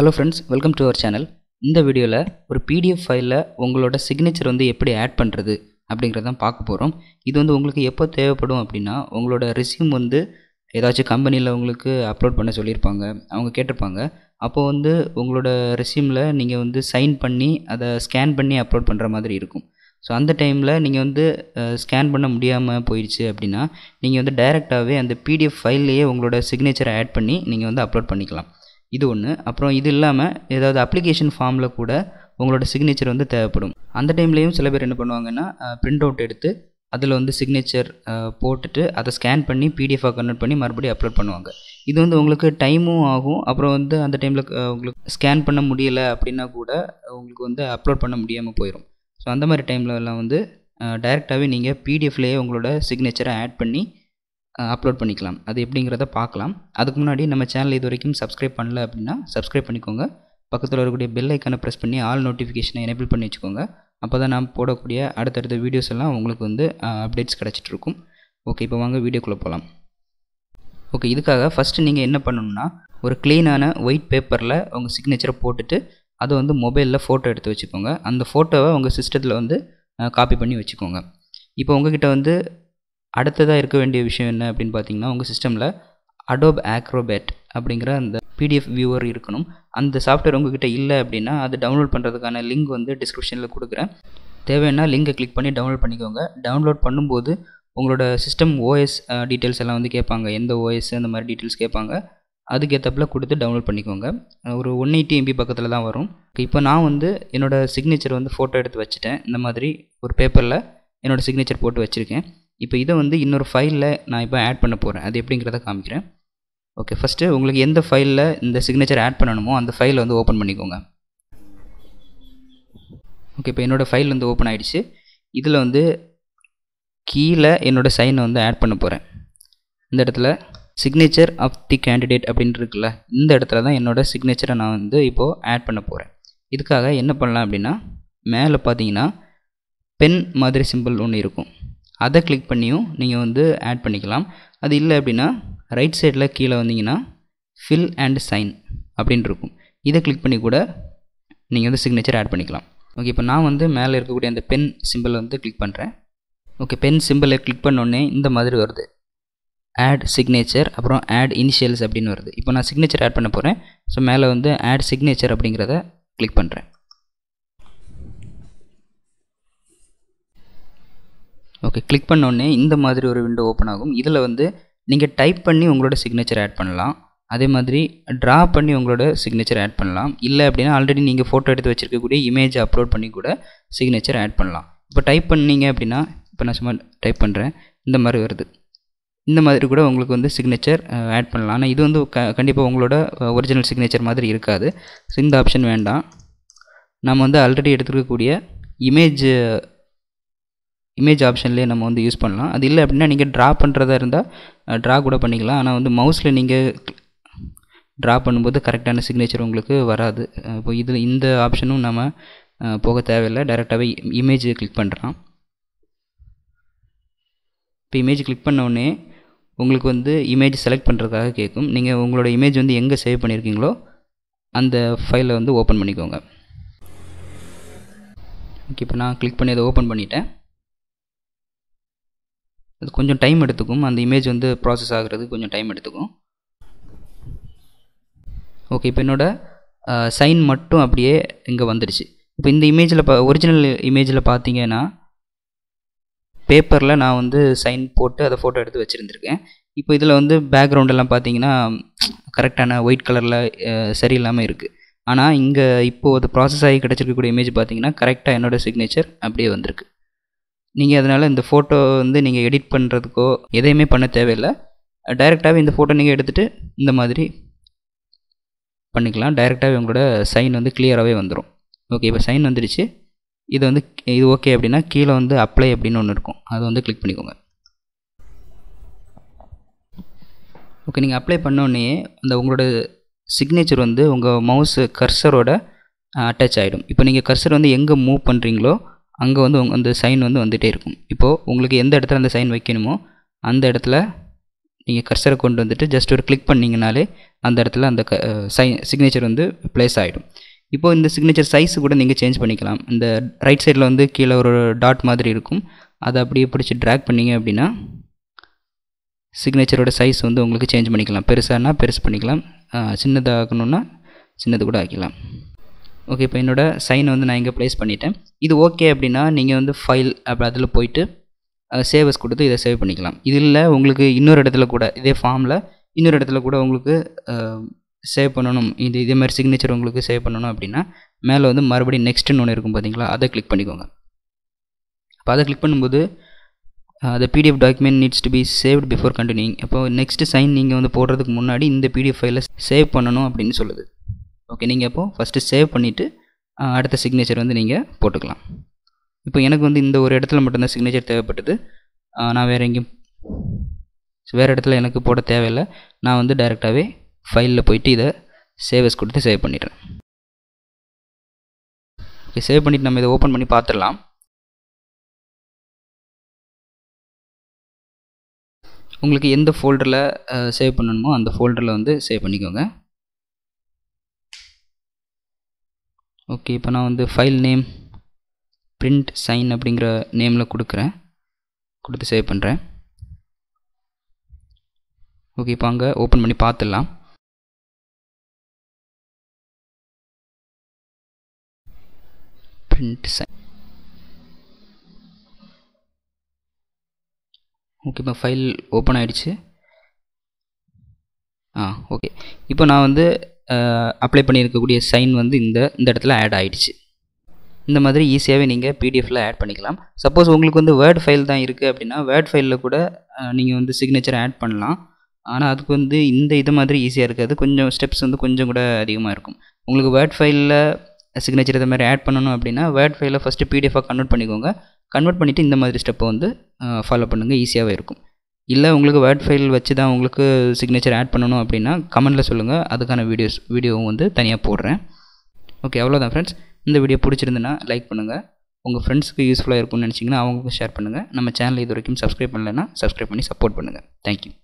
hello friends welcome to our channel இந்த வீடியோவில் ஒரு பிடிஎஃப் ஃபைலில் உங்களோட சிக்னேச்சர் வந்து எப்படி ஆட் பண்ணுறது அப்படிங்கிறத பார்க்க போகிறோம் இது வந்து உங்களுக்கு எப்போ தேவைப்படும் அப்படின்னா உங்களோட ரெசியூம் வந்து ஏதாச்சும் கம்பெனியில் உங்களுக்கு அப்லோட் பண்ண சொல்லியிருப்பாங்க அவங்க கேட்டிருப்பாங்க அப்போது வந்து உங்களோட ரெசியூமில் நீங்கள் வந்து சைன் பண்ணி அதை ஸ்கேன் பண்ணி அப்லோட் பண்ணுற மாதிரி இருக்கும் ஸோ அந்த டைமில் நீங்கள் வந்து ஸ்கேன் பண்ண முடியாமல் போயிடுச்சு அப்படின்னா நீங்கள் வந்து டைரெக்டாகவே அந்த பிடிஎஃப் ஃபைல்லையே உங்களோட சிக்னேச்சரை ஆட் பண்ணி நீங்கள் வந்து அப்லோட் பண்ணிக்கலாம் இது ஒன்று அப்புறம் இது இல்லாமல் ஏதாவது அப்ளிகேஷன் ஃபார்மில் கூட உங்களோட சிக்னேச்சர் வந்து தேவைப்படும் அந்த டைம்லேயும் சில பேர் என்ன பண்ணுவாங்கன்னா பிரிண்ட் அவுட் எடுத்து அதில் வந்து சிக்னேச்சர் போட்டுட்டு அதை ஸ்கேன் பண்ணி பிடிஎஃபாக கன்வெர்ட் பண்ணி மறுபடியும் அப்லோட் பண்ணுவாங்க இது வந்து உங்களுக்கு டைமும் ஆகும் அப்புறம் வந்து அந்த டைமில் உங்களுக்கு ஸ்கேன் பண்ண முடியலை அப்படின்னா கூட உங்களுக்கு வந்து அப்லோட் பண்ண முடியாமல் போயிடும் ஸோ அந்த மாதிரி டைமில் எல்லாம் வந்து டைரெக்டாகவே நீங்கள் பிடிஎஃப்லேயே உங்களோட சிக்னேச்சரை ஆட் பண்ணி அப்லோட் பண்ணிக்கலாம் அது எப்படிங்கிறத பார்க்கலாம் அதுக்கு முன்னாடி நம்ம சேனல் இது வரைக்கும் சப்ஸ்கிரைப் பண்ணல அப்படின்னா சப்ஸ்கிரைப் பண்ணிக்கோங்க பக்கத்தில் இருக்கக்கூடிய பெல் ஐக்கனை ப்ரெஸ் பண்ணி ஆல் நோட்டிஃபிகேஷனை எனேபிள் பண்ணி வச்சுக்கோங்க அப்போ தான் நாம் போடக்கூடிய அடுத்தடுத்த வீடியோஸ் எல்லாம் உங்களுக்கு வந்து அப்டேட்ஸ் இருக்கும் ஓகே இப்போ வாங்க வீடியோக்குள்ளே போகலாம் ஓகே இதுக்காக ஃபஸ்ட்டு நீங்கள் என்ன பண்ணணும்னா ஒரு க்ளீனான ஒயிட் பேப்பரில் உங்கள் சிக்னேச்சரை போட்டுட்டு அதை வந்து மொபைலில் ஃபோட்டோ எடுத்து வச்சுக்கோங்க அந்த ஃபோட்டோவை உங்கள் சிஸ்டத்தில் வந்து காப்பி பண்ணி வச்சுக்கோங்க இப்போ உங்ககிட்ட வந்து அடுத்ததாக இருக்க வேண்டிய விஷயம் என்ன அப்படின்னு பார்த்தீங்கன்னா உங்கள் சிஸ்டமில் அடோப் ஆக்ரோபேட் அப்படிங்கிற அந்த பிடிஎஃப் வியூவர் இருக்கணும் அந்த சாஃப்ட்வேர் உங்ககிட்ட இல்லை அப்படின்னா அது டவுன்லோட் பண்ணுறதுக்கான லிங்க் வந்து டிஸ்கிரிப்ஷனில் கொடுக்குறேன் தேவைன்னா லிங்கை கிளிக் பண்ணி டவுன்லோட் பண்ணிக்கோங்க டவுன்லோட் பண்ணும்போது உங்களோட சிஸ்டம் ஓஎஸ் டீட்டெயில்ஸ் எல்லாம் வந்து கேட்பாங்க எந்த ஓஎஸ் அந்த மாதிரி டீட்டெயில்ஸ் கேட்பாங்க அதுக்கேற்றப்பில் கொடுத்து டவுன்லோட் பண்ணிக்கோங்க ஒரு ஒன் எயிட்டி எம்பி பக்கத்தில் தான் வரும் இப்போ நான் வந்து என்னோடய சிக்னேச்சர் வந்து ஃபோட்டோ எடுத்து வச்சுட்டேன் இந்த மாதிரி ஒரு பேப்பரில் என்னோடய சிக்னேச்சர் போட்டு வச்சுருக்கேன் இப்போ இதை வந்து இன்னொரு ஃபைலில் நான் இப்போ ஆட் பண்ண போகிறேன் அது எப்படிங்கிறத காமிக்கிறேன் ஓகே ஃபஸ்ட்டு உங்களுக்கு எந்த ஃபைலில் இந்த சிக்னேச்சர் ஆட் பண்ணணுமோ அந்த ஃபைலை வந்து ஓப்பன் பண்ணிக்கோங்க ஓகே இப்போ என்னோடய ஃபைல் வந்து ஓப்பன் ஆகிடுச்சு இதில் வந்து கீழே என்னோடய சைனை வந்து ஆட் பண்ண போகிறேன் இந்த இடத்துல சிக்னேச்சர் ஆஃப் தி கேண்டிடேட் அப்படின்னு இருக்குல்ல இந்த இடத்துல தான் என்னோடய சிக்னேச்சரை நான் வந்து இப்போது ஆட் பண்ண போகிறேன் இதுக்காக என்ன பண்ணலாம் அப்படின்னா மேலே பார்த்தீங்கன்னா பென் மாதிரி சிம்பிள் ஒன்று இருக்கும் அதை கிளிக் பண்ணியும் நீங்கள் வந்து ஆட் பண்ணிக்கலாம் அது இல்லை அப்படின்னா ரைட் சைடில் கீழே வந்தீங்கன்னா ஃபில் அண்ட் சைன் அப்படின்ட்டு இருக்கும் இதை கிளிக் பண்ணி கூட நீங்கள் வந்து சிக்னேச்சர் ஆட் பண்ணிக்கலாம் ஓகே இப்போ நான் வந்து மேலே இருக்கக்கூடிய அந்த பென் சிம்பிள் வந்து கிளிக் பண்ணுறேன் ஓகே பென் சிம்பிளை கிளிக் பண்ணோடனே இந்த மாதிரி வருது ஆட் சிக்னேச்சர் அப்புறம் ஆட் இனிஷியல்ஸ் அப்படின்னு வருது இப்போ நான் சிக்னேச்சர் ஆட் பண்ண போகிறேன் ஸோ மேலே வந்து ஆட் சிக்னேச்சர் அப்படிங்கிறத கிளிக் பண்ணுறேன் இருக்குது கிளிக் பண்ணோடனே இந்த மாதிரி ஒரு விண்டோ ஓப்பன் ஆகும் இதில் வந்து நீங்கள் டைப் பண்ணி உங்களோட சிக்னேச்சர் ஆட் பண்ணலாம் அதே மாதிரி ட்ரா பண்ணி உங்களோட சிக்னேச்சர் ஆட் பண்ணலாம் இல்லை அப்படின்னா ஆல்ரெடி நீங்கள் ஃபோட்டோ எடுத்து வச்சுருக்கக்கூடிய இமேஜ் அப்லோட் பண்ணி கூட சிக்னேச்சர் ஆட் பண்ணலாம் இப்போ டைப் பண்ணீங்க அப்படின்னா இப்போ நான் சும்மா டைப் பண்ணுறேன் இந்த மாதிரி வருது இந்த மாதிரி கூட உங்களுக்கு வந்து சிக்னேச்சர் ஆட் பண்ணலாம் ஆனால் இது வந்து க கண்டிப்பாக உங்களோட ஒரிஜினல் சிக்னேச்சர் மாதிரி இருக்காது ஸோ இந்த ஆப்ஷன் வேண்டாம் நம்ம வந்து ஆல்ரெடி எடுத்துருக்கக்கூடிய இமேஜ் இமேஜ் ஆப்ஷன்லேயே நம்ம வந்து யூஸ் பண்ணலாம் அது இல்லை அப்படின்னா நீங்கள் ட்ரா பண்ணுறதா இருந்தால் ட்ரா கூட பண்ணிக்கலாம் ஆனால் வந்து மவுஸில் நீங்கள் ட்ரா பண்ணும்போது கரெக்டான சிக்னேச்சர் உங்களுக்கு வராது இப்போ இதில் இந்த ஆப்ஷனும் நம்ம போக தேவையில்லை டைரெக்டாகவே இமேஜ் கிளிக் பண்ணுறான் இப்போ இமேஜ் கிளிக் பண்ணோடனே உங்களுக்கு வந்து இமேஜ் செலக்ட் பண்ணுறதுக்காக கேட்கும் நீங்கள் உங்களோட இமேஜ் வந்து எங்கே சேவ் பண்ணியிருக்கீங்களோ அந்த ஃபைலை வந்து ஓப்பன் பண்ணிக்கோங்க ஓகே இப்போ நான் கிளிக் பண்ணி அதை ஓப்பன் பண்ணிட்டேன் அது கொஞ்சம் டைம் எடுத்துக்கும் அந்த இமேஜ் வந்து ப்ராசஸ் ஆகிறது கொஞ்சம் டைம் எடுத்துக்கும் ஓகே இப்போ என்னோடய சைன் மட்டும் அப்படியே இங்கே வந்துடுச்சு இப்போ இந்த இமேஜில் ப ஒரிஜினல் இமேஜில் பார்த்தீங்கன்னா பேப்பரில் நான் வந்து சைன் போட்டு அதை ஃபோட்டோ எடுத்து வச்சுருந்துருக்கேன் இப்போ இதில் வந்து பேக்ரவுண்டெல்லாம் பார்த்தீங்கன்னா கரெக்டான ஒயிட் கலரில் சரியில்லாமல் இருக்குது ஆனால் இங்கே இப்போது அது ப்ராசஸ் ஆகி கிடச்சிருக்கக்கூடிய இமேஜ் பார்த்தீங்கன்னா கரெக்டாக என்னோடய சிக்னேச்சர் அப்படியே வந்திருக்கு நீங்கள் அதனால் இந்த ஃபோட்டோ வந்து நீங்கள் எடிட் பண்ணுறதுக்கோ எதையுமே பண்ண தேவையில்லை டைரெக்டாகவே இந்த ஃபோட்டோ நீங்கள் எடுத்துகிட்டு இந்த மாதிரி பண்ணிக்கலாம் டைரெக்டாகவே உங்களோட சைன் வந்து கிளியராகவே வந்துடும் ஓகே இப்போ சைன் வந்துடுச்சு இது வந்து இது ஓகே அப்படின்னா கீழே வந்து அப்ளை அப்படின்னு ஒன்று இருக்கும் அதை வந்து கிளிக் பண்ணிக்கோங்க ஓகே நீங்கள் அப்ளை பண்ணோடனே அந்த உங்களோட சிக்னேச்சர் வந்து உங்கள் மவுஸு கர்சரோட அட்டாச் ஆகிடும் இப்போ நீங்கள் கர்சர் வந்து எங்கே மூவ் பண்ணுறீங்களோ அங்கே வந்து அந்த சைன் வந்து வந்துகிட்டே இருக்கும் இப்போது உங்களுக்கு எந்த இடத்துல அந்த சைன் வைக்கணுமோ அந்த இடத்துல நீங்கள் கர்சரை கொண்டு வந்துட்டு ஜஸ்ட் ஒரு கிளிக் பண்ணிங்கனாலே அந்த இடத்துல அந்த க சைன் சிக்னேச்சர் வந்து ப்ளேஸ் ஆகிடும் இப்போது இந்த சிக்னேச்சர் சைஸ் கூட நீங்கள் சேஞ்ச் பண்ணிக்கலாம் இந்த ரைட் சைடில் வந்து கீழே ஒரு டாட் மாதிரி இருக்கும் அதை அப்படியே பிடிச்சி ட்ராக் பண்ணிங்க அப்படின்னா சிக்னேச்சரோட சைஸ் வந்து உங்களுக்கு சேஞ்ச் பண்ணிக்கலாம் பெருசானா பெருசு பண்ணிக்கலாம் சின்னதாகணுன்னா சின்னது கூட ஆக்கிக்கலாம் ஓகே இப்போ என்னோடய சைனை வந்து நான் இங்கே ப்ளேஸ் பண்ணிட்டேன் இது ஓகே அப்படின்னா நீங்கள் வந்து ஃபைல் அப்படி அதில் போயிட்டு சேவஸ் கொடுத்து இதை சேவ் பண்ணிக்கலாம் இது இல்லை உங்களுக்கு இன்னொரு இடத்துல கூட இதே ஃபார்மில் இன்னொரு இடத்துல கூட உங்களுக்கு சேவ் பண்ணணும் இது இதே மாதிரி சிக்னேச்சர் உங்களுக்கு சேவ் பண்ணணும் அப்படின்னா மேலே வந்து மறுபடியும் நெக்ஸ்ட்டுன்னு ஒன்று இருக்கும் பார்த்தீங்களா அதை கிளிக் பண்ணிக்கோங்க அப்போ அதை கிளிக் பண்ணும்போது அந்த PDF document needs to be saved before continuing இப்போ நெக்ஸ்ட் சைன் நீங்கள் வந்து போடுறதுக்கு முன்னாடி இந்த பிடிஎஃப் ஃபைலில் சேவ் பண்ணணும் அப்படின்னு சொல்லுது ஓகே நீங்கள் இப்போது ஃபஸ்ட்டு சேவ் பண்ணிவிட்டு அடுத்த சிக்னேச்சர் வந்து நீங்கள் போட்டுக்கலாம் இப்போ எனக்கு வந்து இந்த ஒரு இடத்துல மட்டும்தான் சிக்னேச்சர் தேவைப்பட்டது நான் வேறு எங்கேயும் வேறு இடத்துல எனக்கு போட தேவையில்லை நான் வந்து டைரெக்டாகவே ஃபைலில் போயிட்டு இதை சேவஸ் கொடுத்து சேவ் பண்ணிடுறேன் ஓகே சேவ் பண்ணிவிட்டு நம்ம இதை ஓப்பன் பண்ணி பார்த்துடலாம் உங்களுக்கு எந்த ஃபோல்டரில் சேவ் பண்ணணுமோ அந்த ஃபோல்டரில் வந்து சேவ் பண்ணிக்கோங்க ஓகே இப்போ நான் வந்து ஃபைல் நேம் பிரிண்ட் சைன் அப்படிங்கிற நேமில் கொடுக்குறேன் கொடுத்து சேவ் பண்ணுறேன் ஓகே இப்போ அங்கே ஓப்பன் பண்ணி பார்த்துடலாம் பிரிண்ட் சைன் ஓகே இப்போ ஃபைல் ஓப்பன் ஆகிடுச்சு ஆ ஓகே இப்போ நான் வந்து அப்ளை பண்ணியிருக்கக்கூடிய சைன் வந்து இந்த இந்த இடத்துல ஆட் ஆகிடுச்சு இந்த மாதிரி ஈஸியாகவே நீங்கள் பிடிஎஃபில் ஆட் பண்ணிக்கலாம் சப்போஸ் உங்களுக்கு வந்து வேர்ட் ஃபைல் தான் இருக்குது அப்படின்னா வேர்ட் ஃபைலில் கூட நீங்கள் வந்து சிக்னேச்சர் ஆட் பண்ணலாம் ஆனால் அதுக்கு வந்து இந்த இது மாதிரி ஈஸியாக இருக்காது கொஞ்சம் ஸ்டெப்ஸ் வந்து கொஞ்சம் கூட அதிகமாக இருக்கும் உங்களுக்கு வேர்ட் ஃபைலில் சிக்னேச்சர் இதை மாதிரி ஆட் பண்ணணும் அப்படின்னா வேர்ட் ஃபைலில் ஃபஸ்ட்டு பிடிஎஃபாக கன்வெர்ட் பண்ணிக்கோங்க கன்வெர்ட் பண்ணிவிட்டு இந்த மாதிரி ஸ்டெப்பை வந்து ஃபாலோ பண்ணுங்கள் ஈஸியாகவே இருக்கும் இல்லை உங்களுக்கு வேர்ட் ஃபைல் வச்சு தான் உங்களுக்கு சிக்னேச்சர் ஆட் பண்ணணும் அப்படின்னா கமெண்ட்டில் சொல்லுங்கள் அதுக்கான வீடியோஸ் வீடியோவும் வந்து தனியாக போடுறேன் ஓகே அவ்வளோதான் ஃப்ரெண்ட்ஸ் இந்த வீடியோ பிடிச்சிருந்துன்னா லைக் பண்ணுங்கள் உங்கள் ஃப்ரெண்ட்ஸ்க்கு யூஸ்ஃபுல்லாக இருக்கும்னு நினச்சிங்கன்னா அவங்களுக்கு ஷேர் பண்ணுங்கள் நம்ம சேனல் இது வரைக்கும் சப்ஸ்கிரைப் பண்ணலைன்னா சப்ஸ்கிரைப் பண்ணி சப்போர்ட் பண்ணுங்கள் தேங்க்யூ